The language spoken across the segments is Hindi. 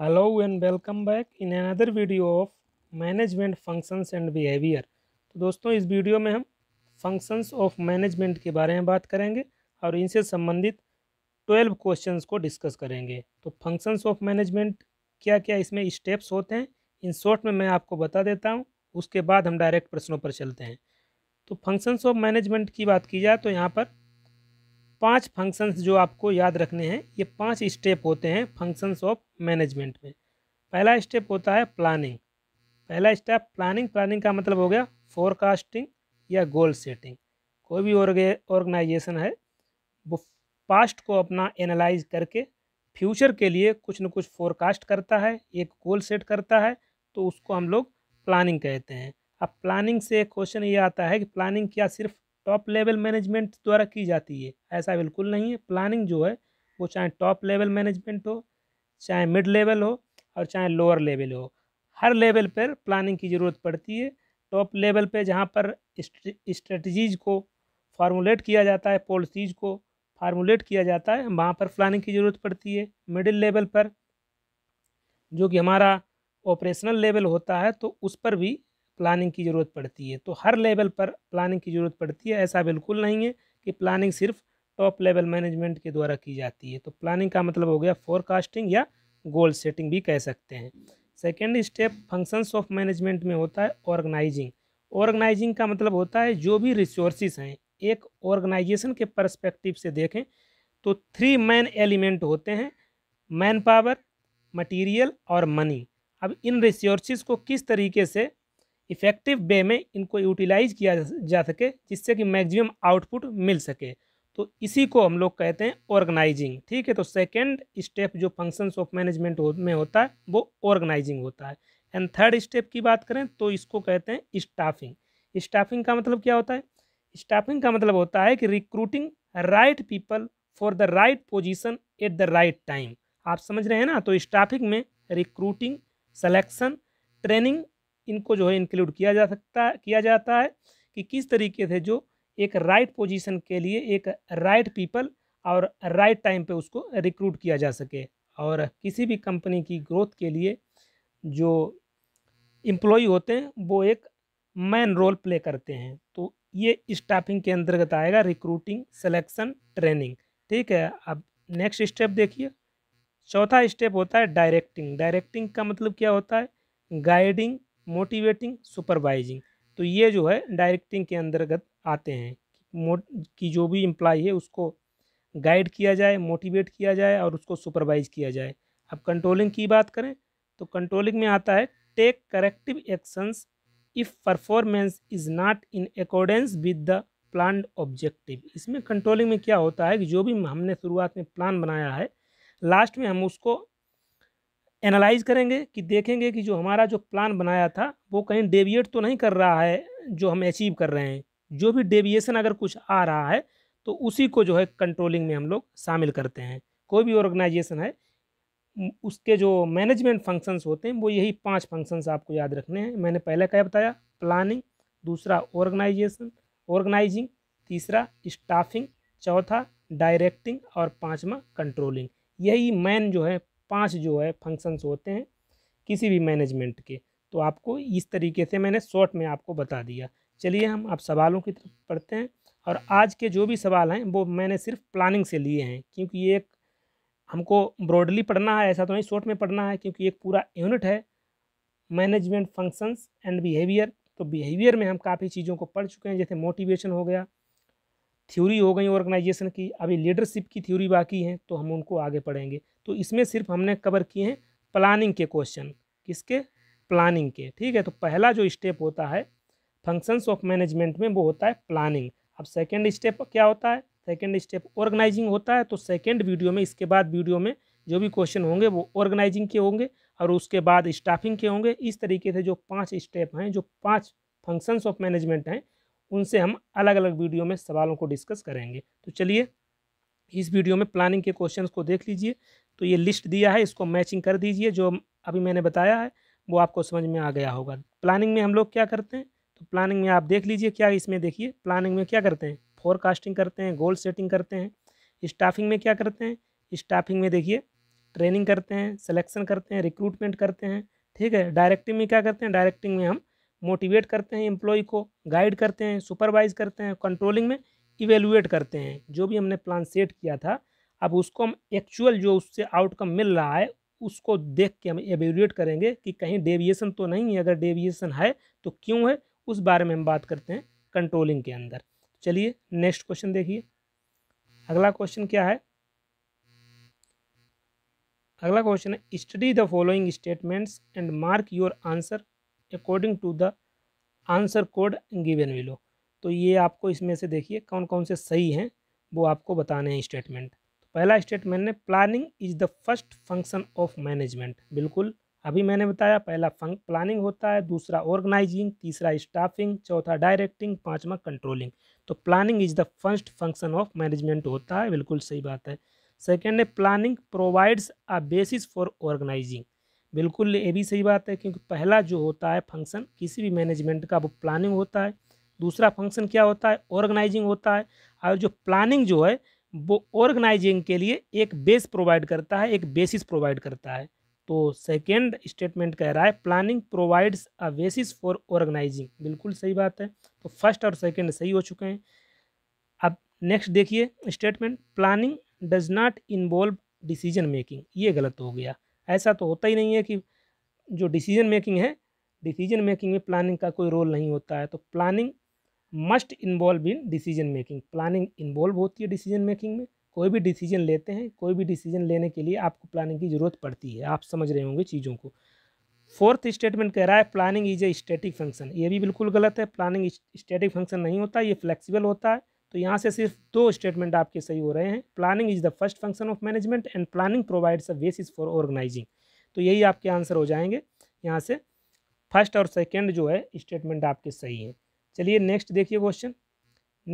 hello and welcome back in another video of management functions and behaviour तो दोस्तों इस वीडियो में हम फंक्शंस ऑफ मैनेजमेंट के बारे में बात करेंगे और इनसे संबंधित ट्वेल्व क्वेश्चंस को डिस्कस करेंगे तो फंक्शंस ऑफ मैनेजमेंट क्या क्या इसमें स्टेप्स होते हैं इन शॉर्ट में मैं आपको बता देता हूँ उसके बाद हम डायरेक्ट प्रश्नों पर चलते हैं तो फंक्शंस ऑफ मैनेजमेंट की बात की जाए तो यहाँ पर पांच फंक्शंस जो आपको याद रखने हैं ये पांच स्टेप होते हैं फंक्शंस ऑफ मैनेजमेंट में पहला स्टेप होता है प्लानिंग पहला स्टेप प्लानिंग प्लानिंग का मतलब हो गया फोरकास्टिंग या गोल सेटिंग कोई भी ऑर्गेनाइजेशन है वो पास्ट को अपना एनालाइज करके फ्यूचर के लिए कुछ न कुछ फोरकास्ट करता है एक गोल सेट करता है तो उसको हम लोग प्लानिंग कहते हैं अब प्लानिंग से क्वेश्चन ये आता है कि प्लानिंग क्या सिर्फ टॉप लेवल मैनेजमेंट द्वारा की जाती है ऐसा बिल्कुल नहीं है प्लानिंग जो है वो चाहे टॉप लेवल मैनेजमेंट हो चाहे मिड लेवल हो और चाहे लोअर लेवल हो हर लेवल पर प्लानिंग की ज़रूरत पड़ती है टॉप लेवल पे जहाँ पर स्ट्रेटजीज को फार्मूलेट किया जाता है पॉलिसीज को फार्मूलेट किया जाता है वहाँ पर प्लानिंग की ज़रूरत पड़ती है मिडिल लेवल पर जो कि हमारा ऑपरेशनल लेवल होता है तो उस पर भी प्लानिंग की ज़रूरत पड़ती है तो हर लेवल पर प्लानिंग की ज़रूरत पड़ती है ऐसा बिल्कुल नहीं है कि प्लानिंग सिर्फ टॉप लेवल मैनेजमेंट के द्वारा की जाती है तो प्लानिंग का मतलब हो गया फोरकास्टिंग या गोल सेटिंग भी कह सकते हैं second step functions of management में होता है ऑर्गेनाइजिंग ऑर्गेनाइजिंग का मतलब होता है जो भी रिसोर्स हैं एक ऑर्गेनाइजेशन के परस्पेक्टिव से देखें तो थ्री मैन एलिमेंट होते हैं मैन पावर मटीरियल और मनी अब इन रिसोर्सिस को किस तरीके से इफ़ेक्टिव वे में इनको यूटिलाइज किया जा सके जिससे कि मैक्सिमम आउटपुट मिल सके तो इसी को हम लोग कहते हैं ऑर्गेनाइजिंग ठीक है तो सेकेंड स्टेप जो फंक्शंस ऑफ मैनेजमेंट में होता है वो ऑर्गेनाइजिंग होता है एंड थर्ड स्टेप की बात करें तो इसको कहते हैं स्टाफिंग स्टाफिंग का मतलब क्या होता है स्टाफिंग का मतलब होता है कि recruiting right people for the right position at the right time आप समझ रहे हैं ना तो स्टाफिंग में रिक्रूटिंग सलेक्शन ट्रेनिंग इनको जो है इंक्लूड किया जा सकता है किया जाता है कि किस तरीके से जो एक राइट पोजीशन के लिए एक राइट पीपल और राइट टाइम पे उसको रिक्रूट किया जा सके और किसी भी कंपनी की ग्रोथ के लिए जो एम्प्लॉय होते हैं वो एक मैन रोल प्ले करते हैं तो ये स्टाफिंग के अंतर्गत आएगा रिक्रूटिंग सेलेक्शन ट्रेनिंग ठीक है अब नेक्स्ट स्टेप देखिए चौथा स्टेप होता है डायरेक्टिंग डायरेक्टिंग का मतलब क्या होता है गाइडिंग मोटिवेटिंग सुपरवाइजिंग तो ये जो है डायरेक्टिंग के अंतर्गत आते हैं कि जो भी एम्प्लाई है उसको गाइड किया जाए मोटिवेट किया जाए और उसको सुपरवाइज किया जाए अब कंट्रोलिंग की बात करें तो कंट्रोलिंग में आता है take corrective actions if performance is not in accordance with the plan objective इसमें कंट्रोलिंग में क्या होता है कि जो भी हमने शुरुआत में प्लान बनाया है लास्ट में हम उसको एनालाइज करेंगे कि देखेंगे कि जो हमारा जो प्लान बनाया था वो कहीं डेविएट तो नहीं कर रहा है जो हम अचीव कर रहे हैं जो भी डेविएशन अगर कुछ आ रहा है तो उसी को जो है कंट्रोलिंग में हम लोग शामिल करते हैं कोई भी ऑर्गेनाइजेशन है उसके जो मैनेजमेंट फंक्शंस होते हैं वो यही पांच फंक्शंस आपको याद रखने हैं मैंने पहले क्या बताया प्लानिंग दूसरा ऑर्गेनाइजेशन ऑर्गेनाइजिंग तीसरा स्टाफिंग चौथा डायरेक्टिंग और पांचवा कंट्रोलिंग यही मेन जो है पाँच जो है फंक्शंस होते हैं किसी भी मैनेजमेंट के तो आपको इस तरीके से मैंने शॉर्ट में आपको बता दिया चलिए हम आप सवालों की तरफ पढ़ते हैं और आज के जो भी सवाल हैं वो मैंने सिर्फ प्लानिंग से लिए हैं क्योंकि ये एक हमको ब्रॉडली पढ़ना है ऐसा तो नहीं शॉर्ट में पढ़ना है क्योंकि एक पूरा यूनिट है मैनेजमेंट फंक्शंस एंड बिहेवियर तो बिहेवियर में हम काफ़ी चीज़ों को पढ़ चुके हैं जैसे मोटिवेशन हो गया थ्योरी हो गई ऑर्गेनाइजेशन की अभी लीडरशिप की थ्योरी बाकी है तो हम उनको आगे पढ़ेंगे तो इसमें सिर्फ हमने कवर किए हैं प्लानिंग के क्वेश्चन किसके प्लानिंग के ठीक है तो पहला जो स्टेप होता है फंक्शंस ऑफ मैनेजमेंट में वो होता है प्लानिंग अब सेकेंड स्टेप क्या होता है सेकेंड स्टेप ऑर्गेनाइजिंग होता है तो सेकेंड वीडियो में इसके बाद वीडियो में जो भी क्वेश्चन होंगे वो ऑर्गेनाइजिंग के होंगे और उसके बाद स्टाफिंग के होंगे इस तरीके से जो पाँच स्टेप हैं जो पाँच फंक्शंस ऑफ मैनेजमेंट हैं उनसे हम अलग अलग वीडियो में सवालों को डिस्कस करेंगे तो चलिए इस वीडियो में प्लानिंग के क्वेश्चंस को देख लीजिए तो ये लिस्ट दिया है इसको मैचिंग कर दीजिए जो अभी मैंने बताया है वो आपको समझ में आ गया होगा प्लानिंग में हम लोग क्या करते हैं तो प्लानिंग में आप देख लीजिए क्या इसमें देखिए प्लानिंग में क्या करते हैं फोरकास्टिंग करते हैं गोल सेटिंग करते हैं स्टाफिंग में क्या करते हैं स्टाफिंग में देखिए ट्रेनिंग करते हैं सिलेक्शन करते हैं रिक्रूटमेंट करते हैं ठीक है डायरेक्टिंग में क्या करते हैं डायरेक्टिंग में हम मोटिवेट करते हैं एम्प्लॉय को गाइड करते हैं सुपरवाइज करते हैं कंट्रोलिंग में इवेलुएट करते हैं जो भी हमने प्लान सेट किया था अब उसको हम एक्चुअल जो उससे आउटकम मिल रहा है उसको देख के हम एवेलुएट करेंगे कि कहीं डेविएशन तो नहीं है अगर डेविएशन है तो क्यों है उस बारे में हम बात करते हैं कंट्रोलिंग के अंदर चलिए नेक्स्ट क्वेश्चन देखिए अगला क्वेश्चन क्या है अगला क्वेश्चन है study the following statements and mark your answer according to the answer code given below तो ये आपको इसमें से देखिए कौन कौन से सही हैं वो आपको बताने हैं स्टेटमेंट तो पहला स्टेटमेंट ने planning is the first function of management बिल्कुल अभी मैंने बताया पहला फंक प्लानिंग होता है दूसरा ऑर्गेनाइजिंग तीसरा स्टाफिंग चौथा डायरेक्टिंग पांचवा कंट्रोलिंग तो planning is the first function of management होता है बिल्कुल सही बात है सेकेंड है planning provides a basis for organising बिल्कुल ये भी सही बात है क्योंकि पहला जो होता है फंक्शन किसी भी मैनेजमेंट का वो प्लानिंग होता है दूसरा फंक्शन क्या होता है ऑर्गेनाइजिंग होता है और जो प्लानिंग जो है वो ऑर्गेनाइजिंग के लिए एक बेस प्रोवाइड करता है एक बेसिस प्रोवाइड करता है तो सेकेंड स्टेटमेंट कह रहा है planning provides a basis for organising बिल्कुल सही बात है तो फर्स्ट और सेकेंड सही हो चुके हैं अब नेक्स्ट देखिए statement planning does not involve decision making ये गलत हो गया ऐसा तो होता ही नहीं है कि जो डिसीजन मेकिंग है डिसीजन मेकिंग में प्लानिंग का कोई रोल नहीं होता है तो planning must involve in decision making planning involve होती है डिसीजन मेकिंग में कोई भी डिसीजन लेते हैं कोई भी डिसीजन लेने के लिए आपको प्लानिंग की ज़रूरत पड़ती है आप समझ रहे होंगे चीज़ों को फोर्थ स्टेटमेंट कह रहा है planning is a static function ये भी बिल्कुल गलत है प्लानिंग स्टेटिक फंक्शन नहीं होता ये फ्लेक्सिबल होता है तो यहाँ से सिर्फ दो स्टेटमेंट आपके सही हो रहे हैं planning is the first function of management and planning provides a basis for organising तो यही आपके आंसर हो जाएंगे यहाँ से फर्स्ट और सेकेंड जो है स्टेटमेंट आपके सही है चलिए नेक्स्ट देखिए क्वेश्चन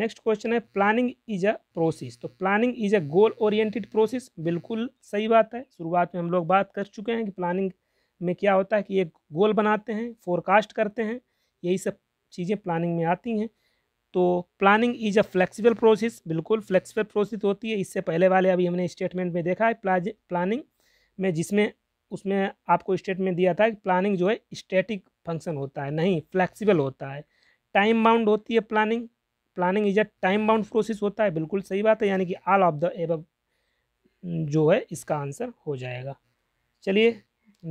नेक्स्ट क्वेश्चन है प्लानिंग इज अ प्रोसेस तो planning is a goal oriented process बिल्कुल सही बात है शुरुआत में हम लोग बात कर चुके हैं कि प्लानिंग में क्या होता है कि एक गोल बनाते हैं फोरकास्ट करते हैं यही सब चीज़ें प्लानिंग में आती हैं तो planning is a flexible process बिल्कुल फ्लेक्सिबल प्रोसेस होती है इससे पहले वाले अभी हमने स्टेटमेंट में देखा है प्लानिंग में जिसमें उसमें आपको स्टेटमेंट दिया था कि प्लानिंग जो है स्टैटिक फंक्शन होता है नहीं फ्लेक्सिबल होता है टाइम बाउंड होती है planning planning is a time bound process होता है बिल्कुल सही बात है यानी कि ऑल ऑफ द एब जो है इसका आंसर हो जाएगा चलिए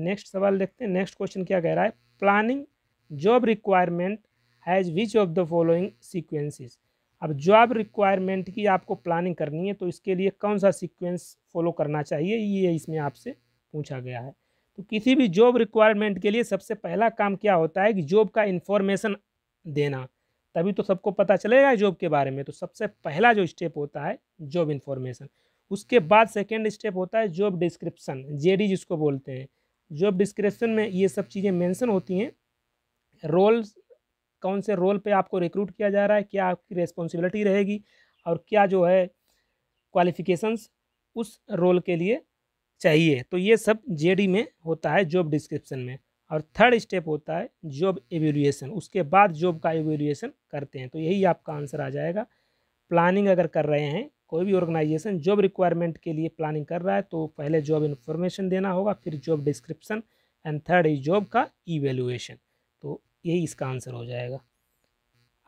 नेक्स्ट सवाल देखते हैं नेक्स्ट क्वेश्चन क्या कह रहा है planning job requirement has which of the following sequences अब जॉब रिक्वायरमेंट की आपको प्लानिंग करनी है तो इसके लिए कौन सा सीक्वेंस फॉलो करना चाहिए ये इसमें आपसे पूछा गया है तो किसी भी जॉब रिक्वायरमेंट के लिए सबसे पहला काम क्या होता है कि जॉब का इन्फॉर्मेशन देना तभी तो सबको पता चलेगा जॉब के बारे में तो सबसे पहला जो स्टेप होता है जॉब इन्फॉर्मेशन उसके बाद सेकेंड स्टेप होता है जॉब डिस्क्रिप्सन जे जिसको बोलते हैं जॉब डिस्क्रिप्सन में ये सब चीज़ें मैंसन होती हैं रोल्स कौन से रोल पे आपको रिक्रूट किया जा रहा है क्या आपकी रिस्पॉन्सिबिलिटी रहेगी और क्या जो है क्वालिफिकेशंस उस रोल के लिए चाहिए तो ये सब जेडी में होता है जॉब डिस्क्रिप्शन में और थर्ड स्टेप होता है जॉब एवेल्यूएशन उसके बाद जॉब का एवेल्यूएशन करते हैं तो यही आपका आंसर आ जाएगा प्लानिंग अगर कर रहे हैं कोई भी ऑर्गेनाइजेशन जॉब रिक्वायरमेंट के लिए प्लानिंग कर रहा है तो पहले जॉब इन्फॉर्मेशन देना होगा फिर job description and third is job का इवेल्यूएशन यही इसका आंसर हो जाएगा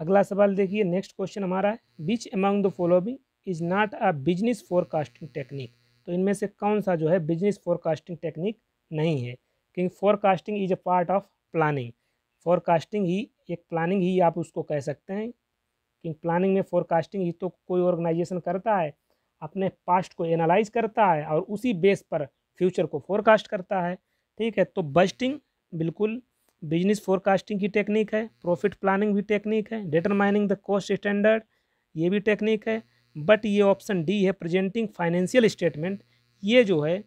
अगला सवाल देखिए नेक्स्ट क्वेश्चन हमारा है which among the following is not a business forecasting technique तो इनमें से कौन सा जो है बिजनेस फोरकास्टिंग टेक्निक नहीं है क्योंकि forecasting is a part of planning forecasting ही एक प्लानिंग ही आप उसको कह सकते हैं क्योंकि प्लानिंग में फोरकास्टिंग ही तो कोई ऑर्गेनाइजेशन करता है अपने पास्ट को एनालाइज करता है और उसी बेस पर फ्यूचर को फोरकास्ट करता है ठीक है तो बजटिंग बिल्कुल बिजनेस फोरकास्टिंग की टेक्निक है प्रॉफिट प्लानिंग भी टेक्निक है determining the cost standard ये भी टेक्निक है बट ये ऑप्शन डी है प्रेजेंटिंग फाइनेंशियल स्टेटमेंट ये जो है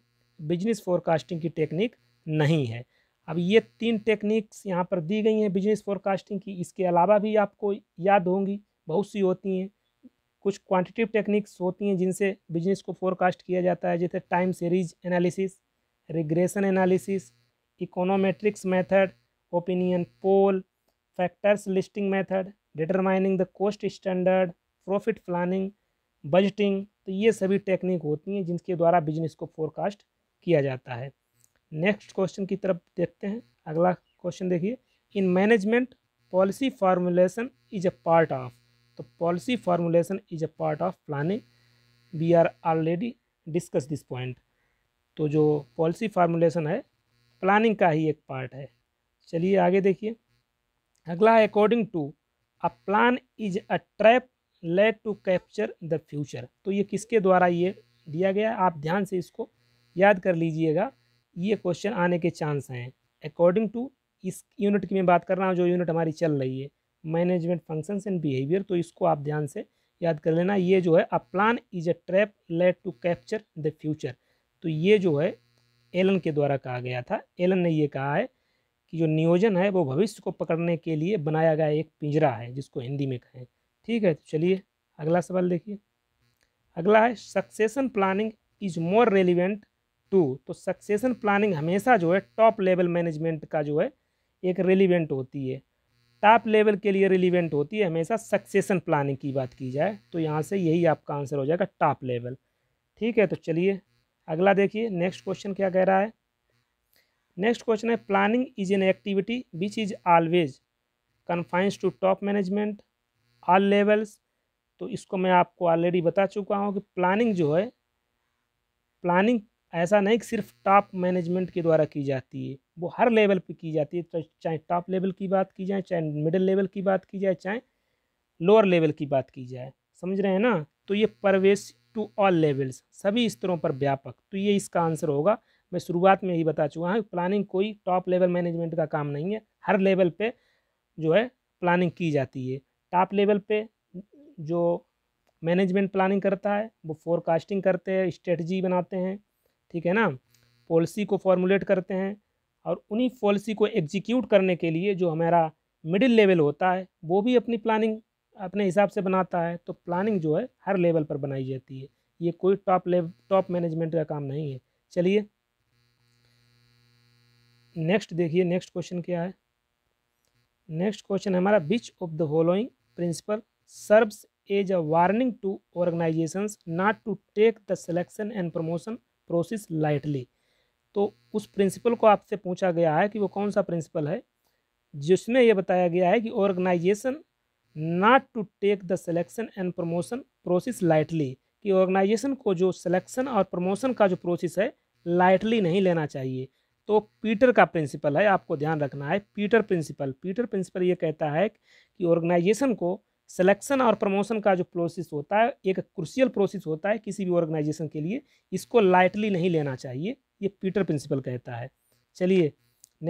बिजनेस फोरकास्टिंग की टेक्निक नहीं है अब ये तीन टेक्निक्स यहाँ पर दी गई हैं बिजनेस फोरकास्टिंग की इसके अलावा भी आपको याद होंगी बहुत सी होती हैं कुछ क्वांटिटिव टेक्निक्स होती हैं जिनसे बिजनेस को फोरकास्ट किया जाता है जैसे time series analysis regression analysis econometrics method opinion poll factors listing method determining the cost standard profit planning budgeting तो ये सभी टेक्निक होती हैं जिनके द्वारा बिजनेस को फोरकास्ट किया जाता है नेक्स्ट क्वेश्चन की तरफ देखते हैं अगला क्वेश्चन देखिए in management policy formulation is a part of तो policy formulation is a part of planning we are already discuss this point तो जो पॉलिसी फार्मूलेशन है प्लानिंग का ही एक पार्ट है चलिए आगे देखिए अगला है according to a plan is a trap laid to capture the future तो ये किसके द्वारा ये दिया गया आप ध्यान से इसको याद कर लीजिएगा ये क्वेश्चन आने के चांस हैं अकॉर्डिंग टू इस यूनिट की मैं बात कर रहा हूँ जो यूनिट हमारी चल रही है मैनेजमेंट फंक्शंस एंड बिहेवियर तो इसको आप ध्यान से याद कर लेना ये जो है a plan is a trap laid to capture the future तो ये जो है एलन के द्वारा कहा गया था एलन ने ये कहा है कि जो नियोजन है वो भविष्य को पकड़ने के लिए बनाया गया एक पिंजरा है जिसको हिंदी में कहें ठीक है तो चलिए अगला सवाल देखिए अगला है succession planning is more relevant to तो सक्सेसन प्लानिंग हमेशा जो है टॉप लेवल मैनेजमेंट का जो है एक रेलिवेंट होती है टॉप लेवल के लिए रिलीवेंट होती है हमेशा सक्सेसन प्लानिंग की बात की जाए तो यहाँ से यही आपका आंसर हो जाएगा टॉप लेवल ठीक है तो चलिए अगला देखिए नेक्स्ट क्वेश्चन क्या कह रहा है नेक्स्ट क्वेश्चन है planning is an activity which is always confines to top management all levels तो इसको मैं आपको ऑलरेडी बता चुका हूँ कि प्लानिंग जो है प्लानिंग ऐसा नहीं कि सिर्फ टॉप मैनेजमेंट के द्वारा की जाती है वो हर लेवल पे की जाती है तो चाहे टॉप लेवल की बात की जाए चाहे मिडिल लेवल की बात की जाए चाहे लोअर लेवल की बात की जाए समझ रहे हैं ना तो ये परवेश टू ऑल लेवल्स सभी स्तरों पर व्यापक तो ये इसका आंसर होगा मैं शुरुआत में ही बता चुका हूँ प्लानिंग कोई टॉप लेवल मैनेजमेंट का काम नहीं है हर लेवल पे जो है प्लानिंग की जाती है टॉप लेवल पे जो मैनेजमेंट प्लानिंग करता है वो फोरकास्टिंग करते हैं स्ट्रेटजी बनाते हैं ठीक है ना पॉलिसी को फॉर्मुलेट करते हैं और उन्हीं पॉलिसी को एग्जीक्यूट करने के लिए जो हमारा मिडिल लेवल होता है वो भी अपनी प्लानिंग अपने हिसाब से बनाता है तो प्लानिंग जो है हर लेवल पर बनाई जाती है ये कोई टॉप लेवल टॉप मैनेजमेंट का काम नहीं है चलिए नेक्स्ट देखिए नेक्स्ट क्वेश्चन क्या है नेक्स्ट क्वेश्चन हमारा which of the following principle serves as a warning to organisation not to take the selection and promotion process lightly तो उस प्रिंसिपल को आपसे पूछा गया है कि वो कौन सा प्रिंसिपल है जिसमें यह बताया गया है कि organisation not to take the selection and promotion process lightly कि ऑर्गेनाइजेशन को जो सिलेक्शन और प्रमोशन का जो प्रोसेस है लाइटली नहीं लेना चाहिए तो पीटर का प्रिंसिपल है आपको ध्यान रखना है पीटर प्रिंसिपल पीटर प्रिंसिपल ये कहता है कि ऑर्गेनाइजेशन को सिलेक्शन और प्रमोशन का जो प्रोसेस होता है एक क्रुशियल प्रोसेस होता है किसी भी ऑर्गेनाइजेशन के लिए इसको लाइटली नहीं लेना चाहिए ये पीटर प्रिंसिपल कहता है चलिए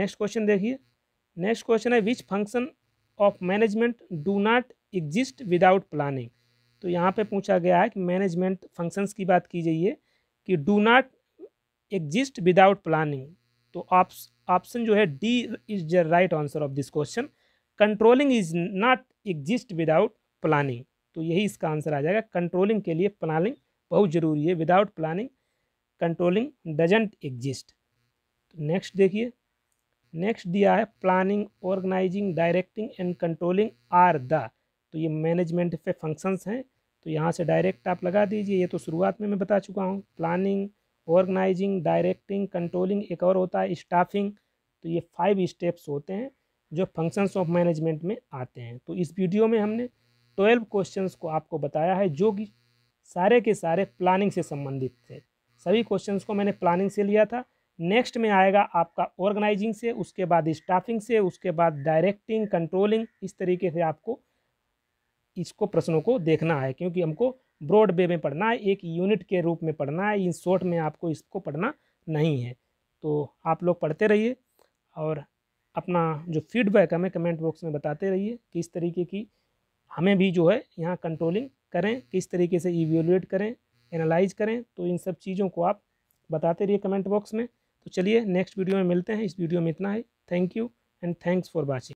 नेक्स्ट क्वेश्चन देखिए नेक्स्ट क्वेश्चन है which function of management do not exist without planning तो यहाँ पे पूछा गया है कि मैनेजमेंट फंक्शंस की बात की जाइए कि do not exist without planning तो ऑप्शन जो है D is the right answer of this question controlling is not exist without planning तो यही इसका आंसर आ जाएगा कंट्रोलिंग के लिए प्लानिंग बहुत ज़रूरी है without planning controlling doesn't exist next देखिए नेक्स्ट दिया है planning organising directing and controlling are the तो ये मैनेजमेंट पे फंक्शंस हैं तो यहाँ से डायरेक्ट आप लगा दीजिए ये तो शुरुआत में मैं बता चुका हूँ प्लानिंग ऑर्गेनाइजिंग डायरेक्टिंग कंट्रोलिंग एक और होता है स्टाफिंग तो ये फाइव स्टेप्स होते हैं जो फंक्शंस ऑफ मैनेजमेंट में आते हैं तो इस वीडियो में हमने ट्वेल्व क्वेश्चंस को आपको बताया है जो कि सारे के सारे प्लानिंग से संबंधित थे सभी क्वेश्चंस को मैंने प्लानिंग से लिया था नेक्स्ट में आएगा आपका ऑर्गेनाइजिंग से उसके बाद स्टाफिंग से उसके बाद डायरेक्टिंग कंट्रोलिंग इस तरीके से आपको इसको प्रश्नों को देखना है क्योंकि हमको ब्रॉड वे में पढ़ना है एक यूनिट के रूप में पढ़ना है इन शॉर्ट में आपको इसको पढ़ना नहीं है तो आप लोग पढ़ते रहिए और अपना जो फीडबैक हमें कमेंट बॉक्स में बताते रहिए किस तरीके की हमें भी जो है यहाँ कंट्रोलिंग करें किस तरीके से इवेलुएट करें एनालाइज करें तो इन सब चीज़ों को आप बताते रहिए कमेंट बॉक्स में तो चलिए नेक्स्ट वीडियो में मिलते हैं इस वीडियो में इतना ही thank you and thanks for watching